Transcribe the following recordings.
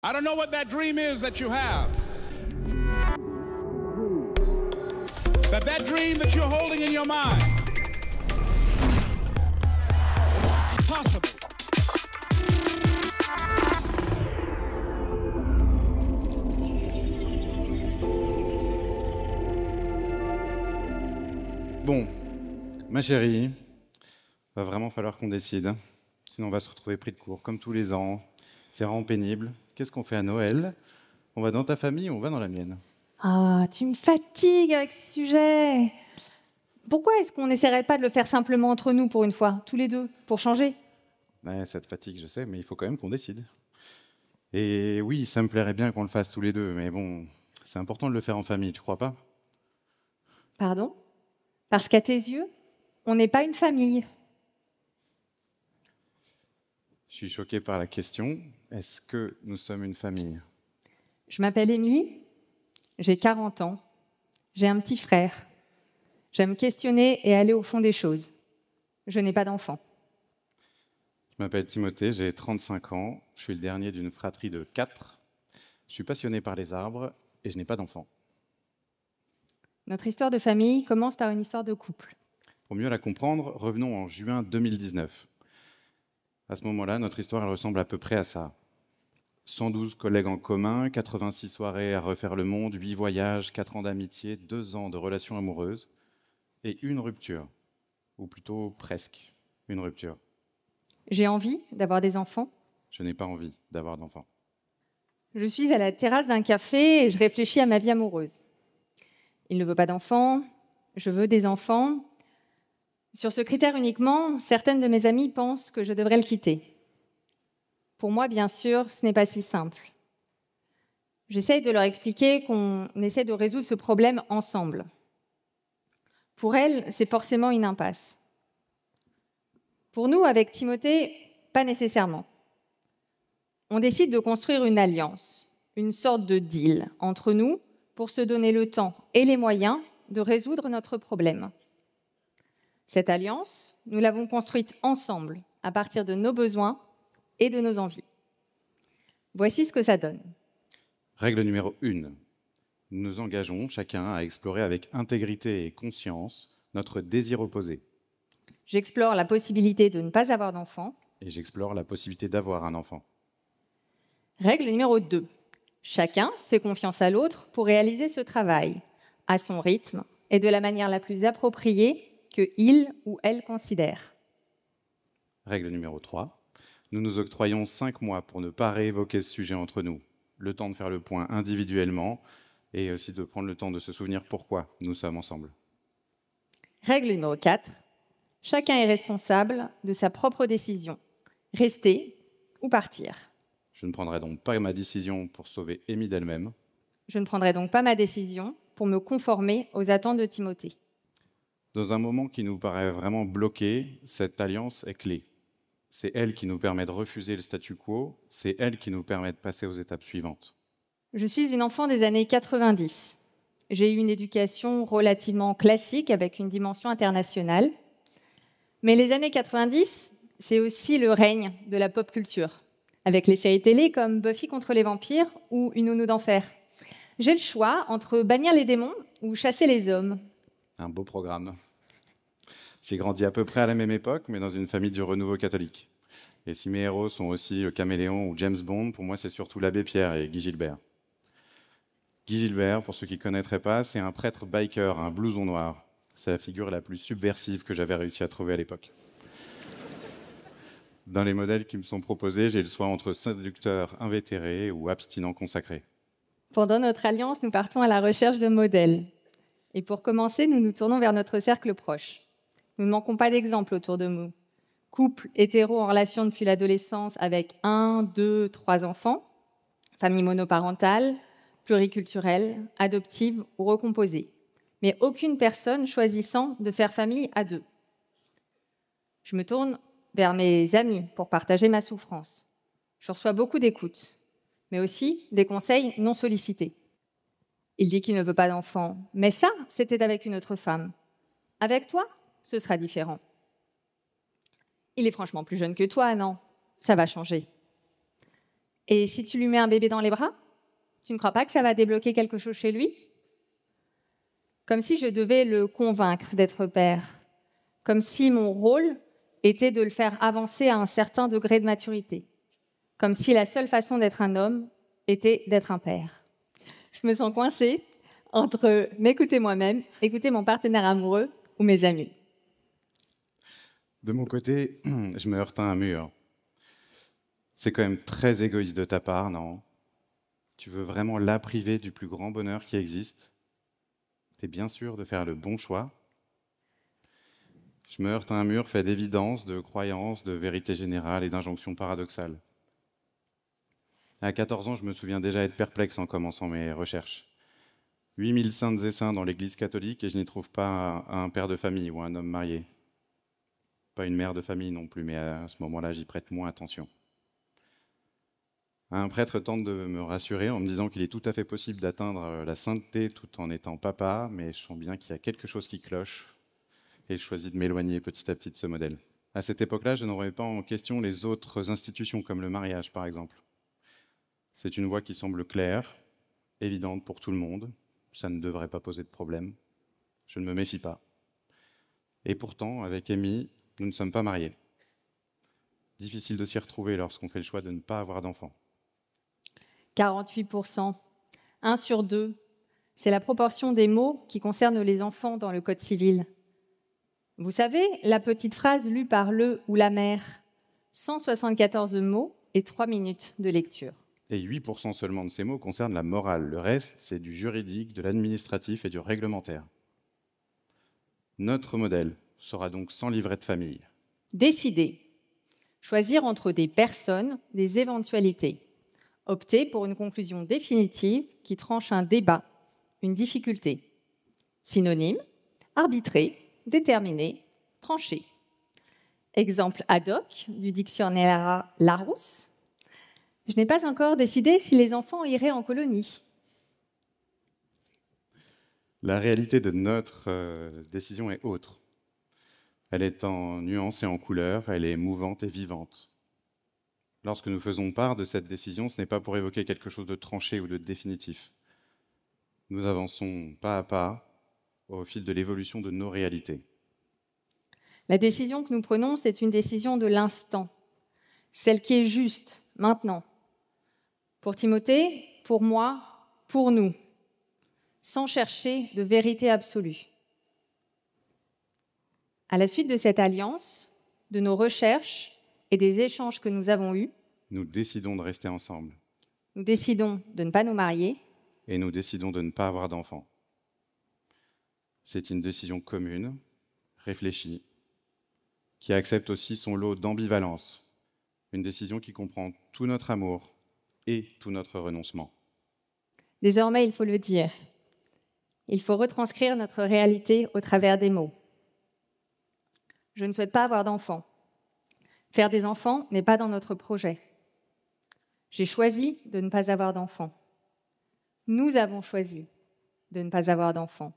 I don't know what that dream is that you have. But that dream that you're holding in your mind, possible. Bon, ma chérie, va vraiment falloir qu'on décide. Hein. Sinon, on va se retrouver pris de court, comme tous les ans, c'est vraiment pénible. Qu'est-ce qu'on fait à Noël On va dans ta famille ou on va dans la mienne Ah, tu me fatigues avec ce sujet. Pourquoi est-ce qu'on n'essaierait pas de le faire simplement entre nous pour une fois, tous les deux, pour changer Ça te fatigue, je sais, mais il faut quand même qu'on décide. Et oui, ça me plairait bien qu'on le fasse tous les deux, mais bon, c'est important de le faire en famille, tu crois pas Pardon Parce qu'à tes yeux, on n'est pas une famille. Je suis choqué par la question. Est-ce que nous sommes une famille Je m'appelle Émilie, j'ai 40 ans, j'ai un petit frère. J'aime questionner et aller au fond des choses. Je n'ai pas d'enfant. Je m'appelle Timothée, j'ai 35 ans, je suis le dernier d'une fratrie de 4. Je suis passionné par les arbres et je n'ai pas d'enfant. Notre histoire de famille commence par une histoire de couple. Pour mieux la comprendre, revenons en juin 2019. À ce moment-là, notre histoire, ressemble à peu près à ça. 112 collègues en commun, 86 soirées à refaire le monde, 8 voyages, 4 ans d'amitié, 2 ans de relations amoureuses, et une rupture. Ou plutôt presque une rupture. J'ai envie d'avoir des enfants Je n'ai pas envie d'avoir d'enfants. Je suis à la terrasse d'un café et je réfléchis à ma vie amoureuse. Il ne veut pas d'enfants, je veux des enfants, sur ce critère uniquement, certaines de mes amies pensent que je devrais le quitter. Pour moi, bien sûr, ce n'est pas si simple. J'essaye de leur expliquer qu'on essaie de résoudre ce problème ensemble. Pour elles, c'est forcément une impasse. Pour nous, avec Timothée, pas nécessairement. On décide de construire une alliance, une sorte de deal entre nous pour se donner le temps et les moyens de résoudre notre problème. Cette alliance, nous l'avons construite ensemble à partir de nos besoins et de nos envies. Voici ce que ça donne. Règle numéro 1. Nous nous engageons chacun à explorer avec intégrité et conscience notre désir opposé. J'explore la possibilité de ne pas avoir d'enfant. Et j'explore la possibilité d'avoir un enfant. Règle numéro 2. Chacun fait confiance à l'autre pour réaliser ce travail, à son rythme et de la manière la plus appropriée que il ou elle considère. Règle numéro 3. Nous nous octroyons 5 mois pour ne pas réévoquer ce sujet entre nous. Le temps de faire le point individuellement et aussi de prendre le temps de se souvenir pourquoi nous sommes ensemble. Règle numéro 4. Chacun est responsable de sa propre décision. Rester ou partir. Je ne prendrai donc pas ma décision pour sauver Amy d'elle-même. Je ne prendrai donc pas ma décision pour me conformer aux attentes de Timothée. Dans un moment qui nous paraît vraiment bloqué, cette alliance est clé. C'est elle qui nous permet de refuser le statu quo, c'est elle qui nous permet de passer aux étapes suivantes. Je suis une enfant des années 90. J'ai eu une éducation relativement classique avec une dimension internationale. Mais les années 90, c'est aussi le règne de la pop culture, avec les séries télé comme Buffy contre les vampires ou Une nounou d'enfer. J'ai le choix entre bannir les démons ou chasser les hommes. Un beau programme. J'ai grandi à peu près à la même époque, mais dans une famille du renouveau catholique. Et si mes héros sont aussi euh, Caméléon ou James Bond, pour moi, c'est surtout l'abbé Pierre et Guy Gilbert. Guy Gilbert, pour ceux qui ne connaîtraient pas, c'est un prêtre biker, un blouson noir. C'est la figure la plus subversive que j'avais réussi à trouver à l'époque. Dans les modèles qui me sont proposés, j'ai le choix entre séducteur invétéré ou abstinent consacré. Pendant notre alliance, nous partons à la recherche de modèles. Et pour commencer, nous nous tournons vers notre cercle proche. Nous ne manquons pas d'exemples autour de nous. Couple hétéro en relation depuis l'adolescence avec un, deux, trois enfants, famille monoparentale, pluriculturelle, adoptive ou recomposée, mais aucune personne choisissant de faire famille à deux. Je me tourne vers mes amis pour partager ma souffrance. Je reçois beaucoup d'écoute, mais aussi des conseils non sollicités. Il dit qu'il ne veut pas d'enfants, mais ça, c'était avec une autre femme. Avec toi ce sera différent. Il est franchement plus jeune que toi, non Ça va changer. Et si tu lui mets un bébé dans les bras, tu ne crois pas que ça va débloquer quelque chose chez lui Comme si je devais le convaincre d'être père, comme si mon rôle était de le faire avancer à un certain degré de maturité, comme si la seule façon d'être un homme était d'être un père. Je me sens coincée entre m'écouter moi-même, écouter mon partenaire amoureux ou mes amis. De mon côté, je me heurte à un mur. C'est quand même très égoïste de ta part, non Tu veux vraiment la priver du plus grand bonheur qui existe Tu es bien sûr de faire le bon choix Je me heurte à un mur fait d'évidence, de croyances, de vérité générale et d'injonctions paradoxales. À 14 ans, je me souviens déjà être perplexe en commençant mes recherches. 8000 saintes et saints dans l'Église catholique et je n'y trouve pas un père de famille ou un homme marié pas une mère de famille non plus, mais à ce moment-là, j'y prête moins attention. Un prêtre tente de me rassurer en me disant qu'il est tout à fait possible d'atteindre euh, la sainteté tout en étant papa, mais je sens bien qu'il y a quelque chose qui cloche et je choisis de m'éloigner petit à petit de ce modèle. À cette époque-là, je n'aurais pas en question les autres institutions comme le mariage, par exemple. C'est une voie qui semble claire, évidente pour tout le monde, ça ne devrait pas poser de problème. Je ne me méfie pas. Et pourtant, avec Amy, nous ne sommes pas mariés. Difficile de s'y retrouver lorsqu'on fait le choix de ne pas avoir d'enfants. 48%, 1 sur 2, c'est la proportion des mots qui concernent les enfants dans le Code civil. Vous savez, la petite phrase lue par le ou la mère, 174 mots et 3 minutes de lecture. Et 8% seulement de ces mots concernent la morale. Le reste, c'est du juridique, de l'administratif et du réglementaire. Notre modèle, sera donc sans livret de famille. Décider. Choisir entre des personnes, des éventualités. Opter pour une conclusion définitive qui tranche un débat, une difficulté. Synonyme, arbitrer, déterminer, trancher. Exemple ad hoc du dictionnaire Larousse. Je n'ai pas encore décidé si les enfants iraient en colonie. La réalité de notre euh, décision est autre. Elle est en nuances et en couleurs, elle est mouvante et vivante. Lorsque nous faisons part de cette décision, ce n'est pas pour évoquer quelque chose de tranché ou de définitif. Nous avançons pas à pas au fil de l'évolution de nos réalités. La décision que nous prenons, c'est une décision de l'instant, celle qui est juste, maintenant. Pour Timothée, pour moi, pour nous, sans chercher de vérité absolue. À la suite de cette alliance, de nos recherches et des échanges que nous avons eus, nous décidons de rester ensemble. Nous décidons de ne pas nous marier. Et nous décidons de ne pas avoir d'enfants. C'est une décision commune, réfléchie, qui accepte aussi son lot d'ambivalence. Une décision qui comprend tout notre amour et tout notre renoncement. Désormais, il faut le dire. Il faut retranscrire notre réalité au travers des mots. Je ne souhaite pas avoir d'enfants. Faire des enfants n'est pas dans notre projet. J'ai choisi de ne pas avoir d'enfants. Nous avons choisi de ne pas avoir d'enfants.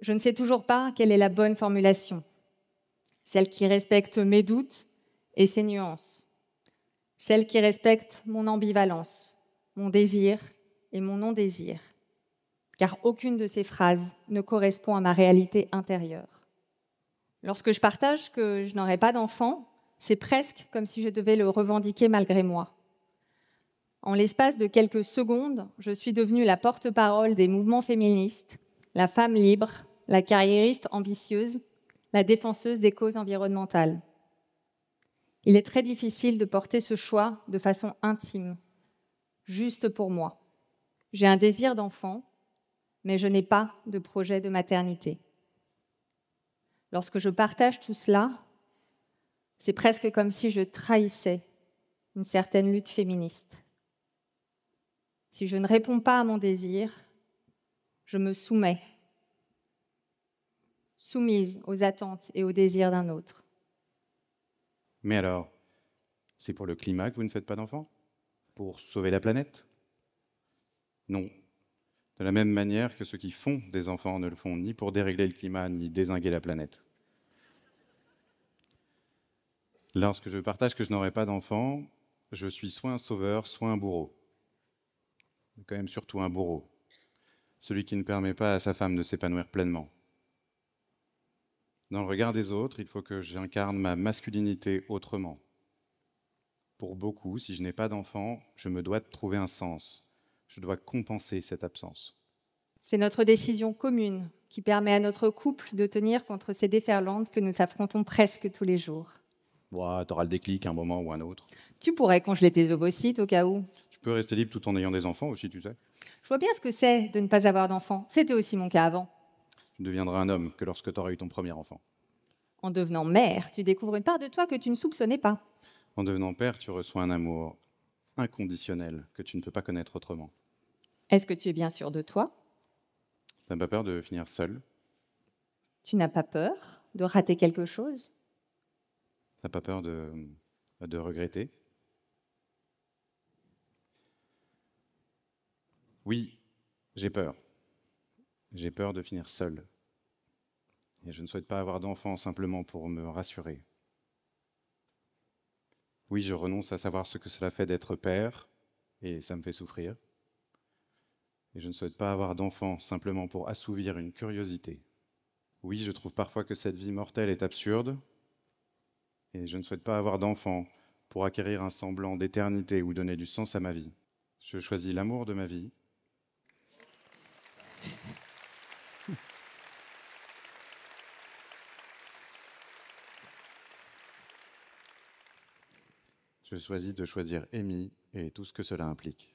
Je ne sais toujours pas quelle est la bonne formulation, celle qui respecte mes doutes et ses nuances, celle qui respecte mon ambivalence, mon désir et mon non-désir, car aucune de ces phrases ne correspond à ma réalité intérieure. Lorsque je partage que je n'aurai pas d'enfant, c'est presque comme si je devais le revendiquer malgré moi. En l'espace de quelques secondes, je suis devenue la porte-parole des mouvements féministes, la femme libre, la carriériste ambitieuse, la défenseuse des causes environnementales. Il est très difficile de porter ce choix de façon intime, juste pour moi. J'ai un désir d'enfant, mais je n'ai pas de projet de maternité. Lorsque je partage tout cela, c'est presque comme si je trahissais une certaine lutte féministe. Si je ne réponds pas à mon désir, je me soumets, soumise aux attentes et aux désirs d'un autre. Mais alors, c'est pour le climat que vous ne faites pas d'enfants Pour sauver la planète Non, de la même manière que ceux qui font des enfants ne le font ni pour dérégler le climat, ni désinguer la planète. Lorsque je partage que je n'aurai pas d'enfants, je suis soit un sauveur, soit un bourreau. Quand même surtout un bourreau. Celui qui ne permet pas à sa femme de s'épanouir pleinement. Dans le regard des autres, il faut que j'incarne ma masculinité autrement. Pour beaucoup, si je n'ai pas d'enfant, je me dois de trouver un sens, je dois compenser cette absence. C'est notre décision commune qui permet à notre couple de tenir contre ces déferlantes que nous affrontons presque tous les jours. tu auras le déclic à un moment ou un autre. Tu pourrais congeler tes ovocytes au cas où. Tu peux rester libre tout en ayant des enfants aussi, tu sais. Je vois bien ce que c'est de ne pas avoir d'enfants. C'était aussi mon cas avant. Tu deviendras un homme que lorsque tu auras eu ton premier enfant. En devenant mère, tu découvres une part de toi que tu ne soupçonnais pas. En devenant père, tu reçois un amour inconditionnel que tu ne peux pas connaître autrement. Est-ce que tu es bien sûr de toi Tu n'as pas peur de finir seul Tu n'as pas peur de rater quelque chose Tu n'as pas peur de, regretter Oui, j'ai peur. J'ai peur de finir seul. Et je ne souhaite pas avoir d'enfant simplement pour me rassurer. Oui, je renonce à savoir ce que cela fait d'être père, et ça me fait souffrir. Et je ne souhaite pas avoir d'enfant simplement pour assouvir une curiosité. Oui, je trouve parfois que cette vie mortelle est absurde, et je ne souhaite pas avoir d'enfant pour acquérir un semblant d'éternité ou donner du sens à ma vie. Je choisis l'amour de ma vie je choisis de choisir Amy et tout ce que cela implique.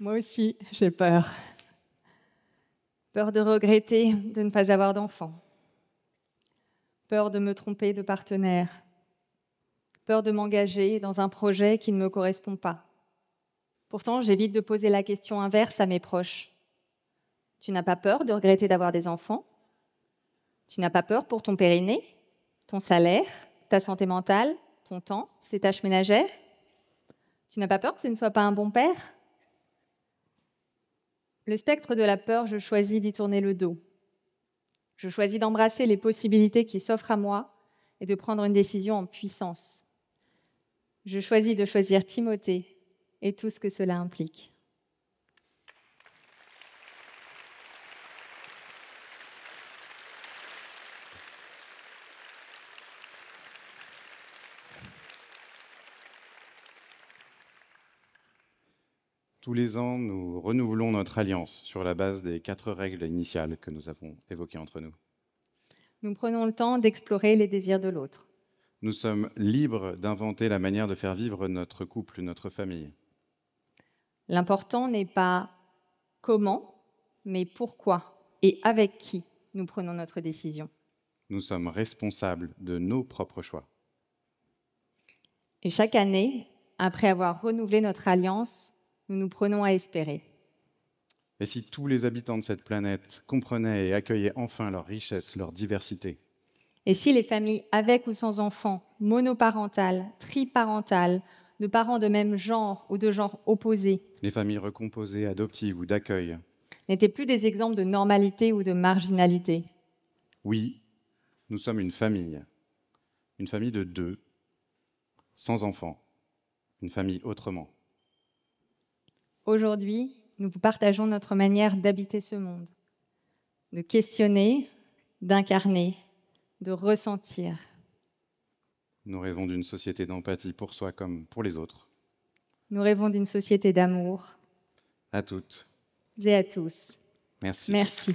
Moi aussi, j'ai peur. Peur de regretter de ne pas avoir d'enfant. Peur de me tromper de partenaire. Peur de m'engager dans un projet qui ne me correspond pas. Pourtant, j'évite de poser la question inverse à mes proches. Tu n'as pas peur de regretter d'avoir des enfants Tu n'as pas peur pour ton périnée, ton salaire, ta santé mentale, ton temps, tes tâches ménagères Tu n'as pas peur que ce ne soit pas un bon père Le spectre de la peur, je choisis d'y tourner le dos. Je choisis d'embrasser les possibilités qui s'offrent à moi et de prendre une décision en puissance. Je choisis de choisir Timothée et tout ce que cela implique. Tous les ans, nous renouvelons notre alliance sur la base des quatre règles initiales que nous avons évoquées entre nous. Nous prenons le temps d'explorer les désirs de l'autre. Nous sommes libres d'inventer la manière de faire vivre notre couple, notre famille. L'important n'est pas comment, mais pourquoi et avec qui nous prenons notre décision. Nous sommes responsables de nos propres choix. Et chaque année, après avoir renouvelé notre alliance, nous nous prenons à espérer. Et si tous les habitants de cette planète comprenaient et accueillaient enfin leur richesse, leur diversité Et si les familles avec ou sans enfants, monoparentales, triparentales, de parents de même genre ou de genre opposé Les familles recomposées, adoptives ou d'accueil N'étaient plus des exemples de normalité ou de marginalité Oui, nous sommes une famille. Une famille de deux, sans enfants. Une famille autrement. Aujourd'hui, nous partageons notre manière d'habiter ce monde, de questionner, d'incarner, de ressentir. Nous rêvons d'une société d'empathie pour soi comme pour les autres. Nous rêvons d'une société d'amour. À toutes. Et à tous. Merci. Merci.